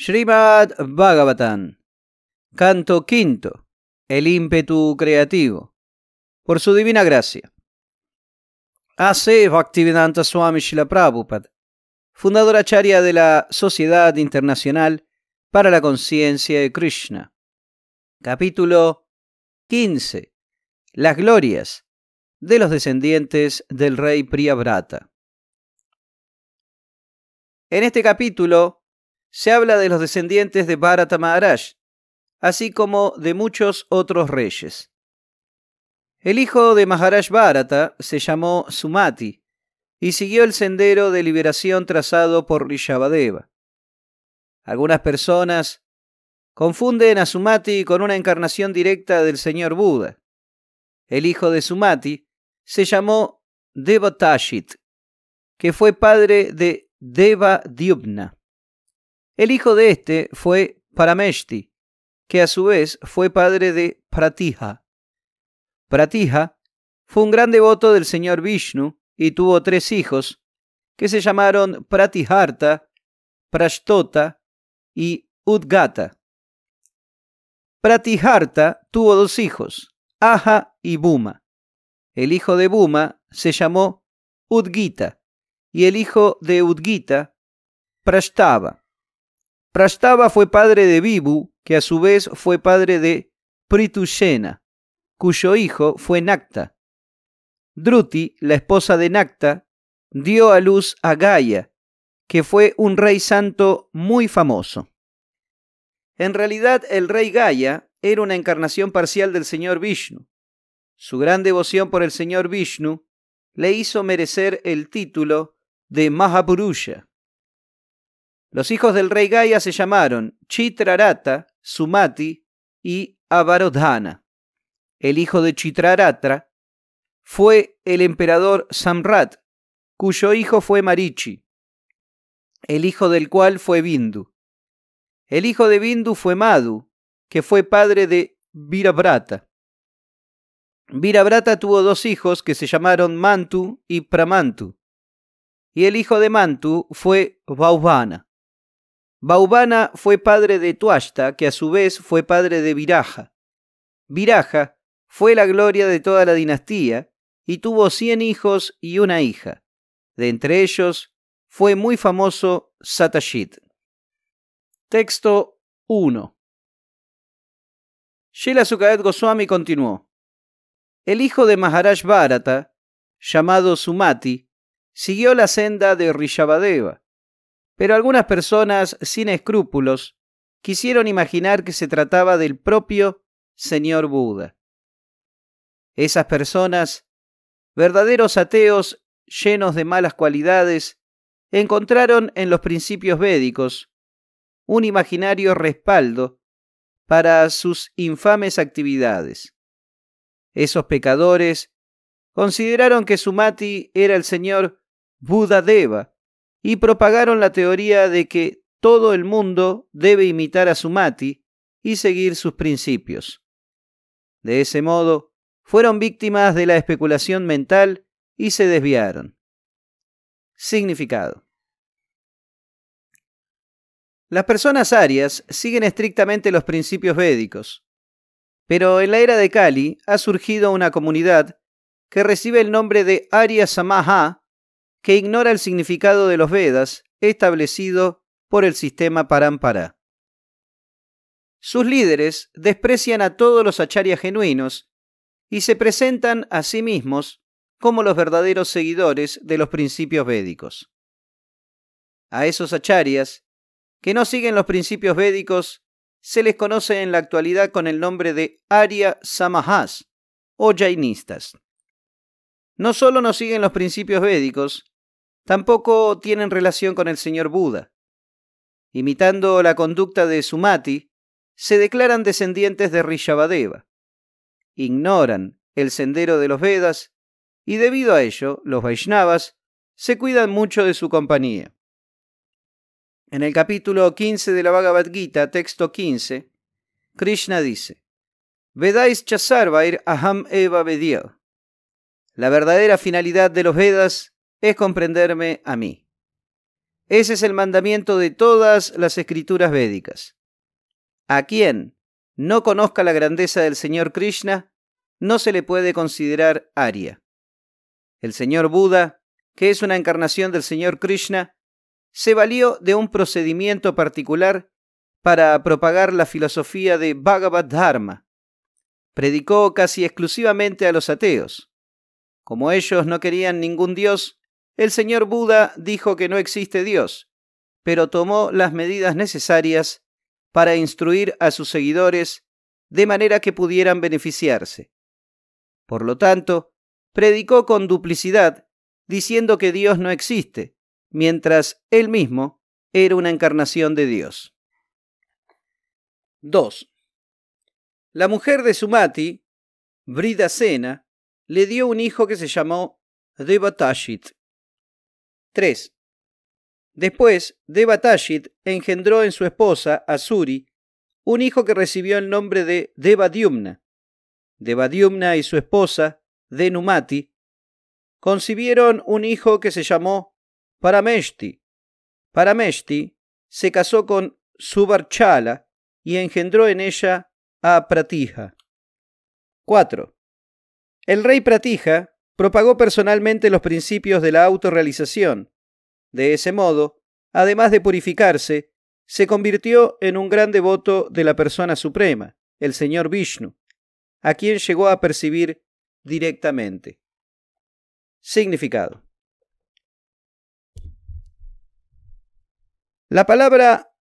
Srimad Bhagavatam, canto quinto, el ímpetu creativo, por su divina gracia. Ase Bhaktivedanta Swami Shila Prabhupada, fundador acharya de la Sociedad Internacional para la Conciencia de Krishna. Capítulo 15. Las glorias de los descendientes del rey Priyabrata. En este capítulo se habla de los descendientes de Bharata Maharaj, así como de muchos otros reyes. El hijo de Maharaj Bharata se llamó Sumati y siguió el sendero de liberación trazado por Rishabhadeva. Algunas personas confunden a Sumati con una encarnación directa del señor Buda. El hijo de Sumati se llamó Devatashit, que fue padre de Deva Dyubna. El hijo de este fue Parameshti, que a su vez fue padre de Pratija. Pratija fue un gran devoto del señor Vishnu y tuvo tres hijos, que se llamaron Pratiharta, Prashtota y Udgata. Pratiharta tuvo dos hijos, Aja y Buma. El hijo de Buma se llamó Udgita y el hijo de Udgita, Prashtava. Prashtava fue padre de Vibhu, que a su vez fue padre de Pritushena, cuyo hijo fue Nakta. Druti, la esposa de Nakta, dio a luz a Gaya, que fue un rey santo muy famoso. En realidad, el rey Gaya era una encarnación parcial del señor Vishnu. Su gran devoción por el señor Vishnu le hizo merecer el título de Mahapurusha. Los hijos del rey Gaia se llamaron Chitrarata, Sumati y Avarodhana. El hijo de Chitraratra fue el emperador Samrat, cuyo hijo fue Marichi, el hijo del cual fue Bindu. El hijo de Bindu fue Madhu, que fue padre de Virabrata. Virabrata tuvo dos hijos que se llamaron Mantu y Pramantu, y el hijo de Mantu fue Vauvana. Baubana fue padre de Tuashta, que a su vez fue padre de Viraja. Viraja fue la gloria de toda la dinastía y tuvo cien hijos y una hija. De entre ellos fue muy famoso Satashit. Texto 1. Shela Goswami continuó. El hijo de Maharaj Bharata, llamado Sumati, siguió la senda de Rishabadeva pero algunas personas sin escrúpulos quisieron imaginar que se trataba del propio señor Buda. Esas personas, verdaderos ateos llenos de malas cualidades, encontraron en los principios védicos un imaginario respaldo para sus infames actividades. Esos pecadores consideraron que Sumati era el señor Buda Deva, y propagaron la teoría de que todo el mundo debe imitar a Sumati y seguir sus principios. De ese modo, fueron víctimas de la especulación mental y se desviaron. Significado. Las personas arias siguen estrictamente los principios védicos, pero en la era de Kali ha surgido una comunidad que recibe el nombre de Arya Samaha que ignora el significado de los Vedas establecido por el sistema Parampara. Sus líderes desprecian a todos los acharyas genuinos y se presentan a sí mismos como los verdaderos seguidores de los principios védicos. A esos acharyas que no siguen los principios védicos se les conoce en la actualidad con el nombre de Arya Samahas o Jainistas. No solo no siguen los principios védicos, tampoco tienen relación con el señor Buda. Imitando la conducta de Sumati, se declaran descendientes de Rishabadeva. Ignoran el sendero de los Vedas y debido a ello, los Vaishnavas se cuidan mucho de su compañía. En el capítulo 15 de la Bhagavad Gita, texto 15, Krishna dice: Vedais chasarvair aham eva vedia. La verdadera finalidad de los Vedas es comprenderme a mí. Ese es el mandamiento de todas las escrituras védicas. A quien no conozca la grandeza del Señor Krishna, no se le puede considerar aria. El Señor Buda, que es una encarnación del Señor Krishna, se valió de un procedimiento particular para propagar la filosofía de Bhagavad Dharma. Predicó casi exclusivamente a los ateos. Como ellos no querían ningún dios, el señor Buda dijo que no existe Dios, pero tomó las medidas necesarias para instruir a sus seguidores de manera que pudieran beneficiarse. Por lo tanto, predicó con duplicidad, diciendo que Dios no existe, mientras él mismo era una encarnación de Dios. 2. La mujer de Sumati, Brida Sena, le dio un hijo que se llamó Devatashit. 3. Después, Devatashit engendró en su esposa, Asuri, un hijo que recibió el nombre de Devadiumna. Devadiumna y su esposa, Denumati, concibieron un hijo que se llamó Parameshti. Parameshti se casó con Subarchala y engendró en ella a Pratija. 4. El rey Pratija propagó personalmente los principios de la autorrealización. De ese modo, además de purificarse, se convirtió en un gran devoto de la persona suprema, el señor Vishnu, a quien llegó a percibir directamente. Significado. La palabra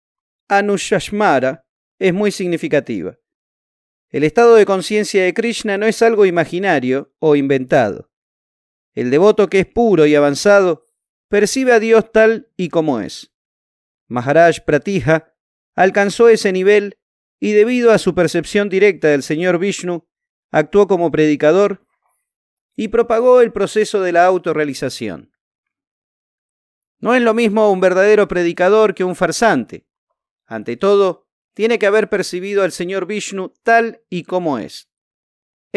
Anushashmara es muy significativa. El estado de conciencia de Krishna no es algo imaginario o inventado. El devoto que es puro y avanzado percibe a Dios tal y como es. Maharaj Pratija alcanzó ese nivel y debido a su percepción directa del Señor Vishnu, actuó como predicador y propagó el proceso de la autorrealización. No es lo mismo un verdadero predicador que un farsante. Ante todo, tiene que haber percibido al Señor Vishnu tal y como es.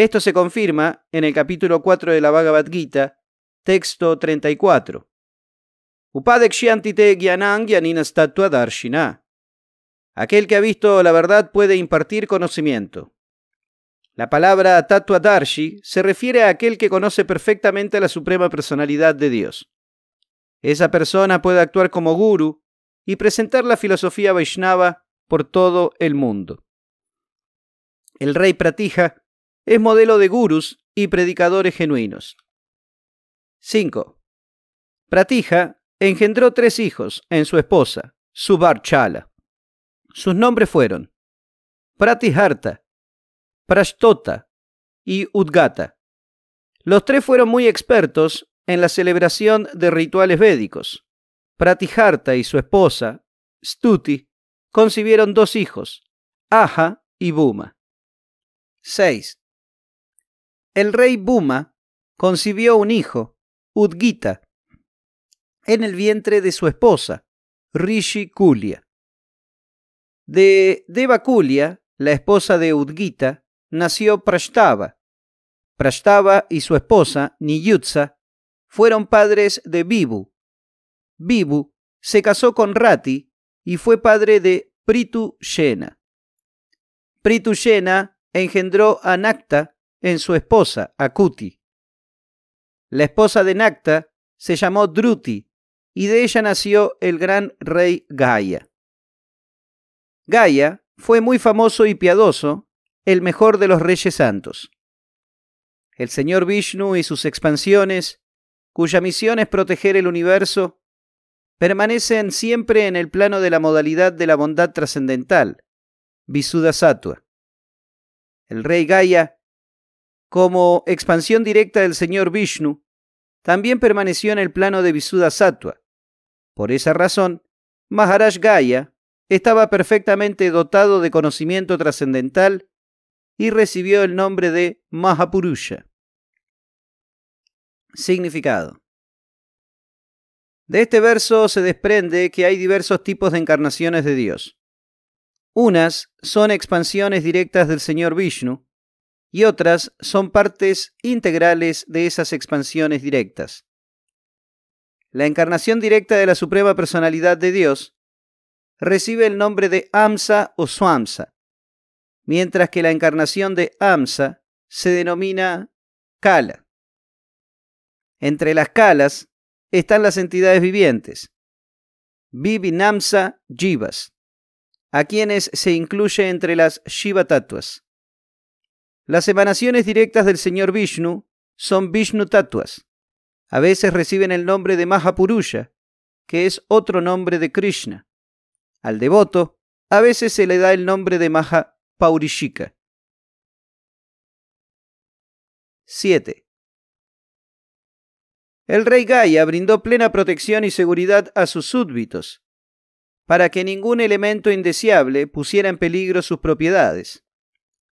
Esto se confirma en el capítulo 4 de la Bhagavad Gita, texto 34. gyanang darshina. Aquel que ha visto la verdad puede impartir conocimiento. La palabra tatua darshi se refiere a aquel que conoce perfectamente la suprema personalidad de Dios. Esa persona puede actuar como guru y presentar la filosofía Vaishnava por todo el mundo. El rey Pratija es modelo de gurús y predicadores genuinos. 5. Pratija engendró tres hijos en su esposa, Subarchala. Sus nombres fueron Pratiharta, Prashtota y Udgata. Los tres fueron muy expertos en la celebración de rituales védicos. Pratiharta y su esposa, Stuti, concibieron dos hijos, Aja y Buma. 6 el rey Buma concibió un hijo, Udgita, en el vientre de su esposa, Rishi Kulia. De Deva Kulia, la esposa de Udgita, nació Prashtava. Prashtava y su esposa, Niyutsa, fueron padres de Bibu. Bibu se casó con Rati y fue padre de Pritu Yena. engendró a Nakta en su esposa, Akuti. La esposa de Nacta se llamó Druti y de ella nació el gran rey Gaia. Gaia fue muy famoso y piadoso, el mejor de los reyes santos. El señor Vishnu y sus expansiones, cuya misión es proteger el universo, permanecen siempre en el plano de la modalidad de la bondad trascendental, Visuddha El rey Gaia como expansión directa del señor Vishnu, también permaneció en el plano de Visuda Por esa razón, Maharaj Gaya estaba perfectamente dotado de conocimiento trascendental y recibió el nombre de Mahapurusha. Significado. De este verso se desprende que hay diversos tipos de encarnaciones de Dios. Unas son expansiones directas del Señor Vishnu, y otras son partes integrales de esas expansiones directas. La encarnación directa de la Suprema Personalidad de Dios recibe el nombre de Amsa o Swamsa, mientras que la encarnación de Amsa se denomina Kala. Entre las Kalas están las entidades vivientes, Vivinamsa Jivas, a quienes se incluye entre las Shiva Tatuas. Las emanaciones directas del señor Vishnu son Vishnu Tatuas. A veces reciben el nombre de Mahapurusha, que es otro nombre de Krishna. Al devoto, a veces se le da el nombre de Maha Paurishika. 7. El rey Gaya brindó plena protección y seguridad a sus súbditos, para que ningún elemento indeseable pusiera en peligro sus propiedades.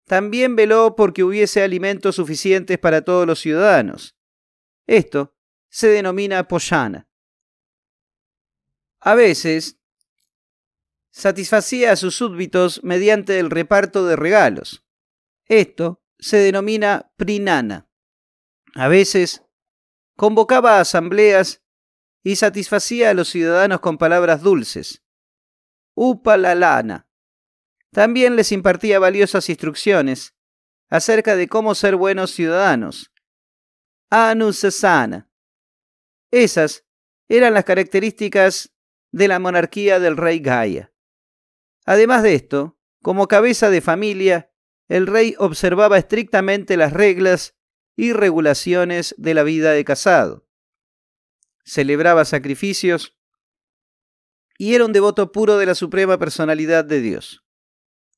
También veló porque hubiese alimentos suficientes para todos los ciudadanos. Esto se denomina pollana. A veces, satisfacía a sus súbditos mediante el reparto de regalos. Esto se denomina prinana. A veces, convocaba asambleas y satisfacía a los ciudadanos con palabras dulces. Upalalana también les impartía valiosas instrucciones acerca de cómo ser buenos ciudadanos. Anusasana. Esas eran las características de la monarquía del rey Gaia. Además de esto, como cabeza de familia, el rey observaba estrictamente las reglas y regulaciones de la vida de casado. Celebraba sacrificios y era un devoto puro de la Suprema Personalidad de Dios.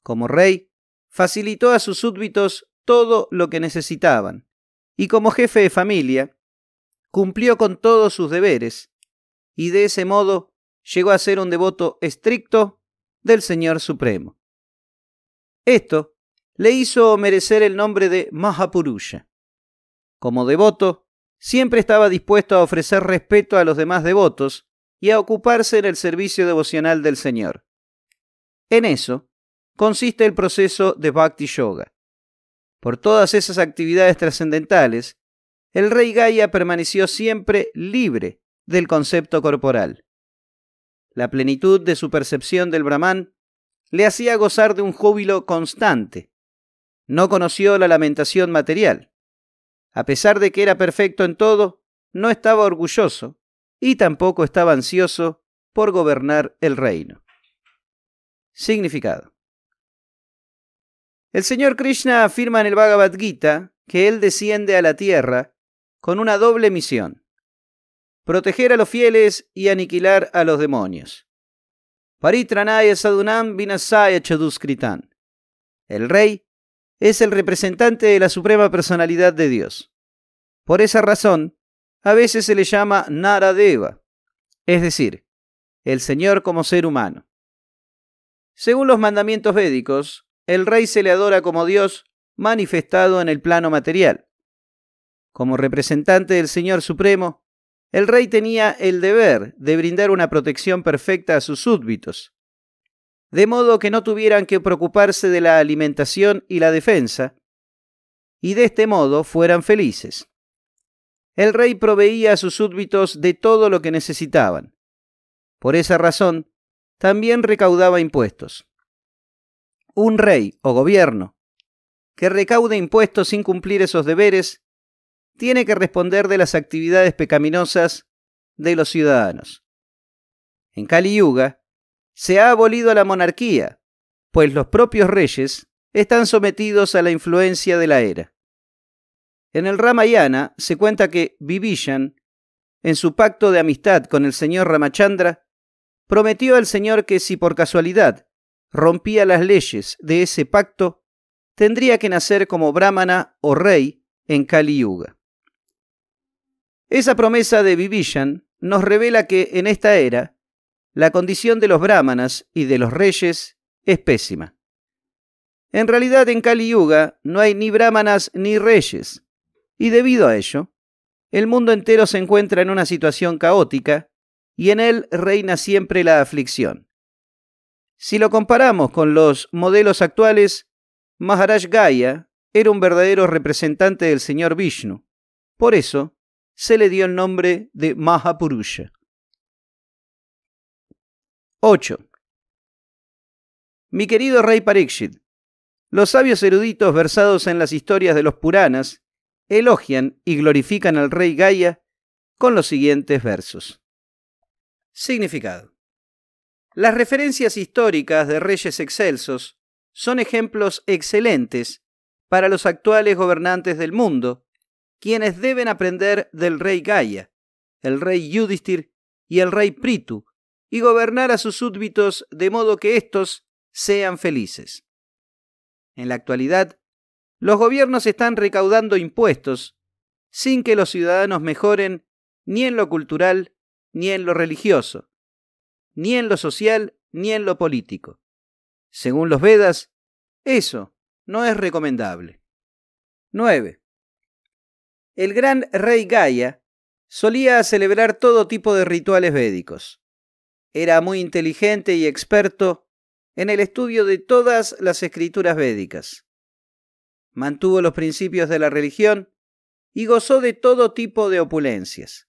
Como rey, facilitó a sus súbditos todo lo que necesitaban, y como jefe de familia, cumplió con todos sus deberes, y de ese modo llegó a ser un devoto estricto del Señor Supremo. Esto le hizo merecer el nombre de Mahapurusha. Como devoto, siempre estaba dispuesto a ofrecer respeto a los demás devotos y a ocuparse en el servicio devocional del Señor. En eso, consiste el proceso de Bhakti Yoga. Por todas esas actividades trascendentales, el rey Gaia permaneció siempre libre del concepto corporal. La plenitud de su percepción del Brahman le hacía gozar de un júbilo constante. No conoció la lamentación material. A pesar de que era perfecto en todo, no estaba orgulloso y tampoco estaba ansioso por gobernar el reino. Significado. El señor Krishna afirma en el Bhagavad Gita que él desciende a la tierra con una doble misión, proteger a los fieles y aniquilar a los demonios. Paritranaya Sadunam Vinasaya Choduskritan. El rey es el representante de la suprema personalidad de Dios. Por esa razón, a veces se le llama Naradeva, es decir, el Señor como ser humano. Según los mandamientos védicos, el rey se le adora como Dios manifestado en el plano material. Como representante del Señor Supremo, el rey tenía el deber de brindar una protección perfecta a sus súbditos, de modo que no tuvieran que preocuparse de la alimentación y la defensa, y de este modo fueran felices. El rey proveía a sus súbditos de todo lo que necesitaban. Por esa razón, también recaudaba impuestos un rey o gobierno que recaude impuestos sin cumplir esos deberes tiene que responder de las actividades pecaminosas de los ciudadanos. En Kali Yuga se ha abolido la monarquía, pues los propios reyes están sometidos a la influencia de la era. En el Ramayana se cuenta que Vivishan, en su pacto de amistad con el señor Ramachandra, prometió al señor que si por casualidad rompía las leyes de ese pacto, tendría que nacer como brahmana o rey en Kali Yuga. Esa promesa de Vivishan nos revela que en esta era la condición de los brahmanas y de los reyes es pésima. En realidad en Kali Yuga no hay ni brahmanas ni reyes, y debido a ello, el mundo entero se encuentra en una situación caótica y en él reina siempre la aflicción. Si lo comparamos con los modelos actuales, Maharaj Gaya era un verdadero representante del señor Vishnu. Por eso, se le dio el nombre de Mahapurusha. 8. Mi querido rey Parikshit, los sabios eruditos versados en las historias de los Puranas elogian y glorifican al rey Gaya con los siguientes versos. Significado. Las referencias históricas de reyes excelsos son ejemplos excelentes para los actuales gobernantes del mundo, quienes deben aprender del rey Gaia, el rey Yudhisthir y el rey Pritu, y gobernar a sus súbditos de modo que éstos sean felices. En la actualidad, los gobiernos están recaudando impuestos sin que los ciudadanos mejoren ni en lo cultural ni en lo religioso ni en lo social ni en lo político. Según los Vedas, eso no es recomendable. 9. El gran rey Gaia solía celebrar todo tipo de rituales védicos. Era muy inteligente y experto en el estudio de todas las escrituras védicas. Mantuvo los principios de la religión y gozó de todo tipo de opulencias.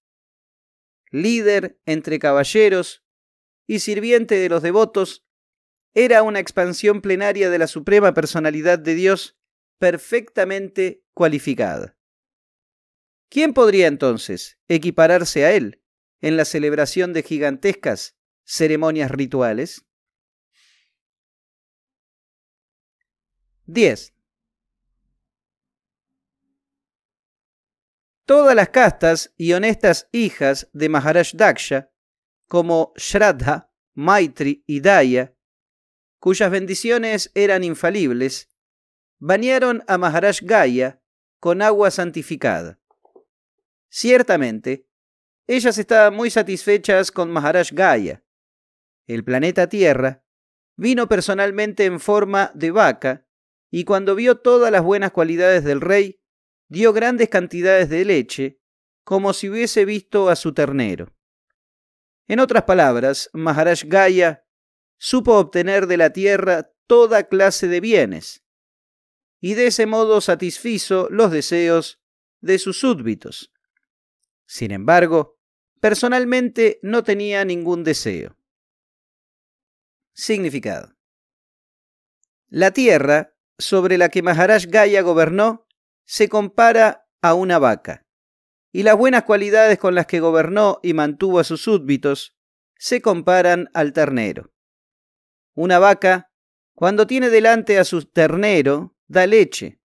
Líder entre caballeros, y sirviente de los devotos, era una expansión plenaria de la Suprema Personalidad de Dios perfectamente cualificada. ¿Quién podría entonces equipararse a él en la celebración de gigantescas ceremonias rituales? 10. Todas las castas y honestas hijas de Maharaj Daksha como Shraddha, Maitri y Daya, cuyas bendiciones eran infalibles, bañaron a Maharaj Gaya con agua santificada. Ciertamente, ellas estaban muy satisfechas con Maharaj Gaya. El planeta Tierra vino personalmente en forma de vaca y cuando vio todas las buenas cualidades del rey, dio grandes cantidades de leche, como si hubiese visto a su ternero. En otras palabras, Maharaj Gaya supo obtener de la tierra toda clase de bienes y de ese modo satisfizo los deseos de sus súbditos. Sin embargo, personalmente no tenía ningún deseo. Significado. La tierra sobre la que Maharaj Gaya gobernó se compara a una vaca y las buenas cualidades con las que gobernó y mantuvo a sus súbditos se comparan al ternero. Una vaca, cuando tiene delante a su ternero, da leche.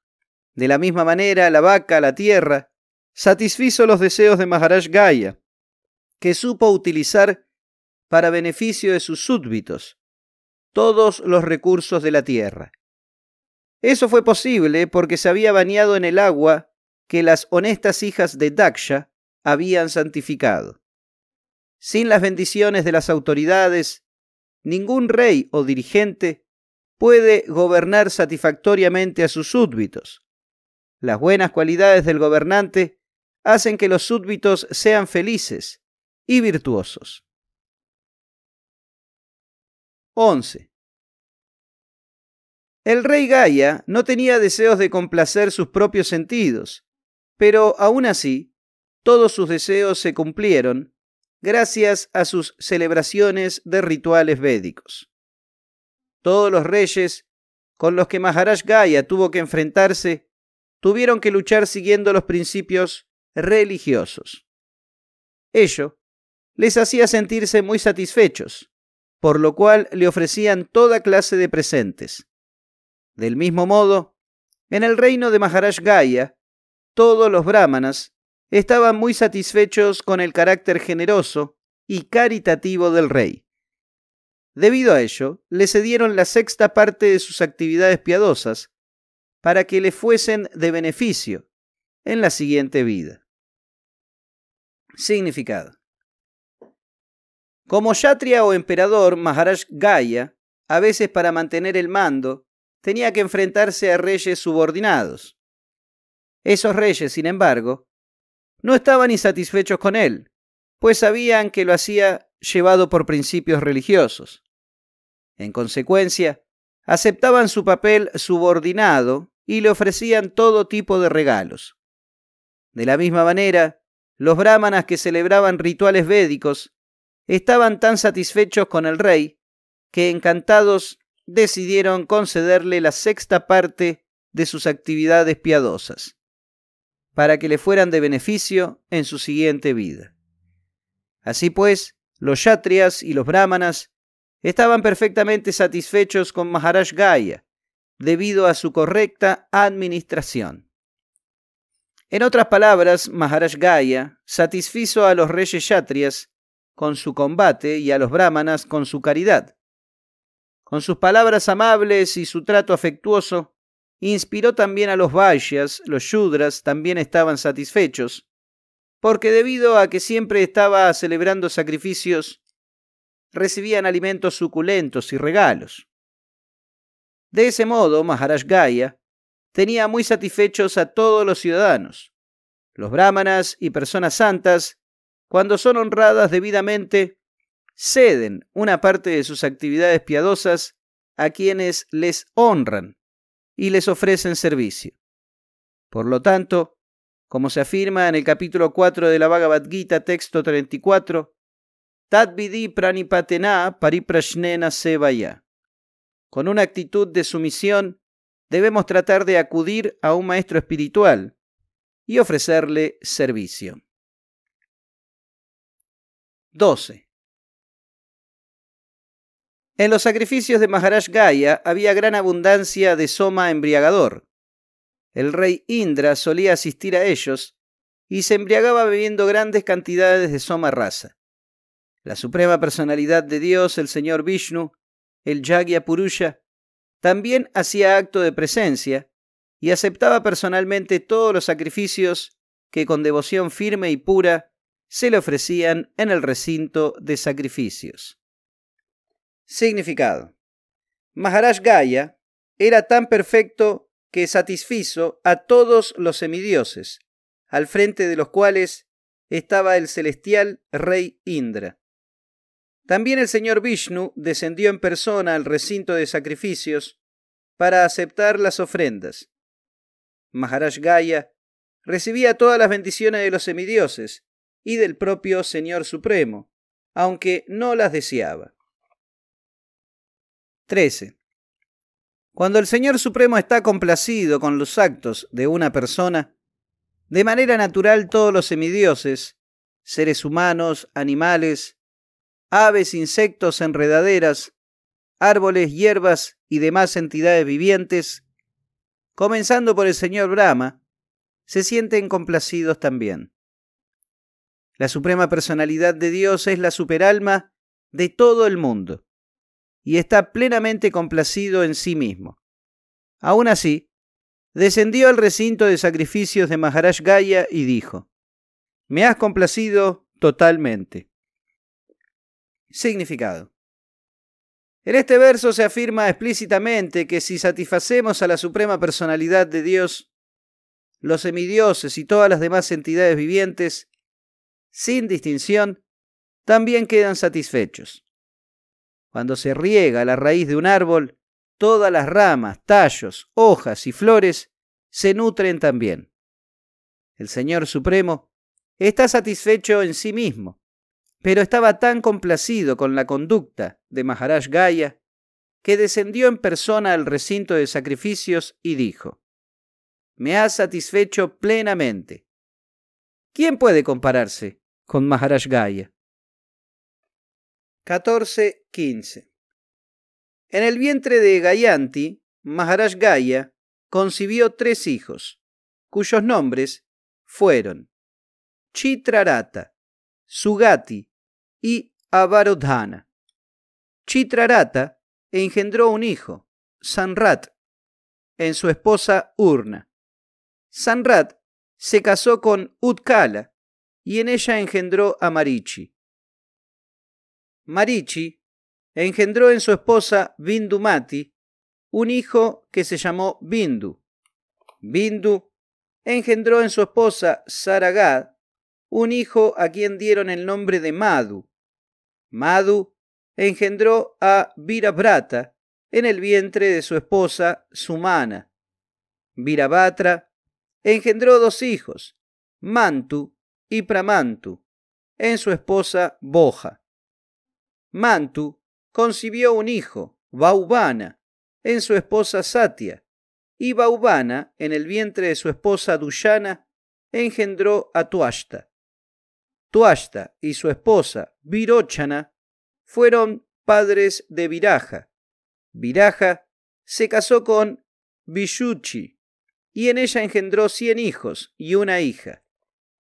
De la misma manera, la vaca, la tierra, satisfizo los deseos de Maharaj Gaya, que supo utilizar para beneficio de sus súbditos todos los recursos de la tierra. Eso fue posible porque se había bañado en el agua que las honestas hijas de Daksha habían santificado. Sin las bendiciones de las autoridades, ningún rey o dirigente puede gobernar satisfactoriamente a sus súbditos. Las buenas cualidades del gobernante hacen que los súbditos sean felices y virtuosos. 11. El rey Gaia no tenía deseos de complacer sus propios sentidos, pero aún así, todos sus deseos se cumplieron gracias a sus celebraciones de rituales védicos. Todos los reyes con los que Maharaj Gaya tuvo que enfrentarse tuvieron que luchar siguiendo los principios religiosos. Ello les hacía sentirse muy satisfechos, por lo cual le ofrecían toda clase de presentes. Del mismo modo, en el reino de Maharaj Gaya, todos los brahmanas estaban muy satisfechos con el carácter generoso y caritativo del rey. Debido a ello, le cedieron la sexta parte de sus actividades piadosas para que le fuesen de beneficio en la siguiente vida. Significado. Como yatria o emperador, Maharaj Gaya, a veces para mantener el mando, tenía que enfrentarse a reyes subordinados, esos reyes, sin embargo, no estaban insatisfechos con él, pues sabían que lo hacía llevado por principios religiosos. En consecuencia, aceptaban su papel subordinado y le ofrecían todo tipo de regalos. De la misma manera, los brahmanas que celebraban rituales védicos estaban tan satisfechos con el rey que encantados decidieron concederle la sexta parte de sus actividades piadosas para que le fueran de beneficio en su siguiente vida. Así pues, los yatrias y los brahmanas estaban perfectamente satisfechos con Maharaj Gaya debido a su correcta administración. En otras palabras, Maharaj Gaya satisfizo a los reyes yatrias con su combate y a los brahmanas con su caridad. Con sus palabras amables y su trato afectuoso, Inspiró también a los vayas, los yudras también estaban satisfechos, porque debido a que siempre estaba celebrando sacrificios, recibían alimentos suculentos y regalos. De ese modo, Maharaj Gaya tenía muy satisfechos a todos los ciudadanos, los brahmanas y personas santas, cuando son honradas debidamente, ceden una parte de sus actividades piadosas a quienes les honran, y les ofrecen servicio. Por lo tanto, como se afirma en el capítulo 4 de la Bhagavad Gita, texto 34, Tadvidi pranipatena sevaya. Con una actitud de sumisión, debemos tratar de acudir a un maestro espiritual y ofrecerle servicio. 12. En los sacrificios de Maharaj Gaya había gran abundancia de soma embriagador. El rey Indra solía asistir a ellos y se embriagaba bebiendo grandes cantidades de soma rasa. La suprema personalidad de Dios, el señor Vishnu, el Yagya Purusha, también hacía acto de presencia y aceptaba personalmente todos los sacrificios que con devoción firme y pura se le ofrecían en el recinto de sacrificios. Significado. Maharaj Gaya era tan perfecto que satisfizo a todos los semidioses, al frente de los cuales estaba el celestial rey Indra. También el señor Vishnu descendió en persona al recinto de sacrificios para aceptar las ofrendas. Maharaj Gaya recibía todas las bendiciones de los semidioses y del propio Señor Supremo, aunque no las deseaba. 13. Cuando el Señor Supremo está complacido con los actos de una persona, de manera natural todos los semidioses, seres humanos, animales, aves, insectos, enredaderas, árboles, hierbas y demás entidades vivientes, comenzando por el señor Brahma, se sienten complacidos también. La suprema personalidad de Dios es la superalma de todo el mundo y está plenamente complacido en sí mismo. Aún así, descendió al recinto de sacrificios de Maharaj Gaya y dijo, Me has complacido totalmente. Significado. En este verso se afirma explícitamente que si satisfacemos a la Suprema Personalidad de Dios, los semidioses y todas las demás entidades vivientes, sin distinción, también quedan satisfechos. Cuando se riega la raíz de un árbol, todas las ramas, tallos, hojas y flores se nutren también. El Señor Supremo está satisfecho en sí mismo, pero estaba tan complacido con la conducta de Maharaj Gaya que descendió en persona al recinto de sacrificios y dijo, Me has satisfecho plenamente. ¿Quién puede compararse con Maharaj Gaya? 14.15. En el vientre de Gayanti, Maharaj Gaya concibió tres hijos, cuyos nombres fueron Chitrarata, Sugati y Avarodhana. Chitrarata engendró un hijo, Sanrat, en su esposa Urna. Sanrat se casó con Utkala y en ella engendró a Marichi. Marichi engendró en su esposa Bindumati un hijo que se llamó Bindu. Bindu engendró en su esposa Saragad un hijo a quien dieron el nombre de Madu. Madu engendró a Virabrata en el vientre de su esposa Sumana. Virabatra engendró dos hijos, Mantu y Pramantu, en su esposa Boja. Mantu concibió un hijo, Baubana, en su esposa Satya, y Baubana, en el vientre de su esposa Duyana, engendró a Tuashta. Tuashta y su esposa Virochana fueron padres de Viraja. Viraja se casó con Vishuchi y en ella engendró cien hijos y una hija.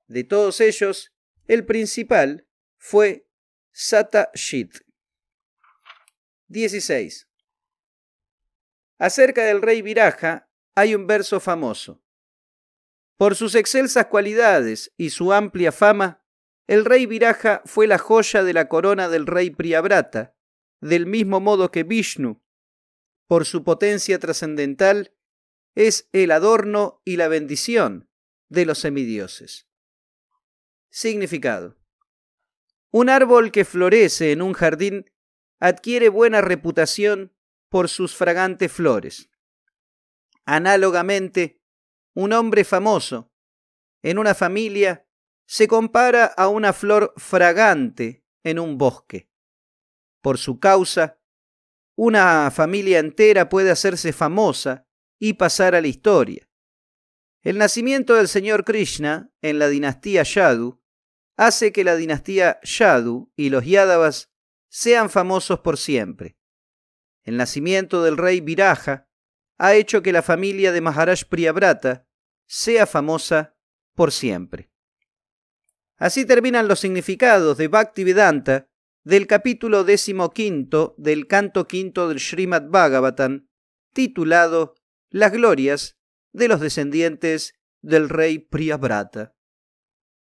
De todos ellos, el principal fue Satashit. 16. Acerca del rey Viraja hay un verso famoso. Por sus excelsas cualidades y su amplia fama, el rey Viraja fue la joya de la corona del rey Priabrata, del mismo modo que Vishnu, por su potencia trascendental, es el adorno y la bendición de los semidioses. Significado. Un árbol que florece en un jardín adquiere buena reputación por sus fragantes flores. Análogamente, un hombre famoso en una familia se compara a una flor fragante en un bosque. Por su causa, una familia entera puede hacerse famosa y pasar a la historia. El nacimiento del señor Krishna en la dinastía Yadu hace que la dinastía Yadu y los Yadavas sean famosos por siempre. El nacimiento del rey Viraja ha hecho que la familia de Maharaj Priyabrata sea famosa por siempre. Así terminan los significados de Bhaktivedanta del capítulo decimoquinto del canto quinto del Srimad Bhagavatam, titulado Las glorias de los descendientes del rey Priyabrata.